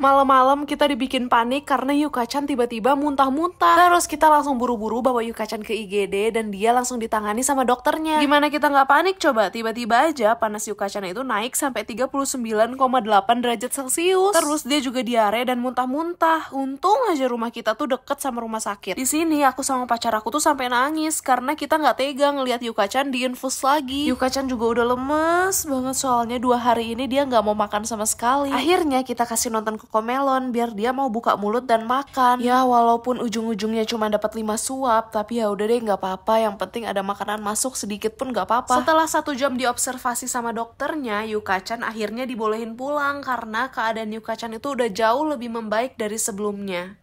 Malam-malam kita dibikin panik karena Yukacan tiba-tiba muntah-muntah. Terus kita langsung buru-buru bawa Yukacan ke IGD dan dia langsung ditangani sama dokternya. Gimana kita nggak panik coba? Tiba-tiba aja panas Yukacan itu naik sampai 39,8 derajat Celcius. Terus dia juga diare dan muntah-muntah. Untung aja rumah kita tuh deket sama rumah sakit. Di sini aku sama pacar aku tuh sampai nangis karena kita nggak tega ngelihat Yukacan diinfus lagi. Yukacan juga udah lemes banget soalnya dua hari ini dia nggak mau makan sama sekali. Akhirnya kita kasih nonton ke Komelon biar dia mau buka mulut dan makan. Ya walaupun ujung-ujungnya cuma dapat 5 suap, tapi ya udah deh nggak apa-apa. Yang penting ada makanan masuk sedikit pun nggak apa-apa. Setelah satu jam diobservasi sama dokternya, Yukachan akhirnya dibolehin pulang karena keadaan Yukachan itu udah jauh lebih membaik dari sebelumnya.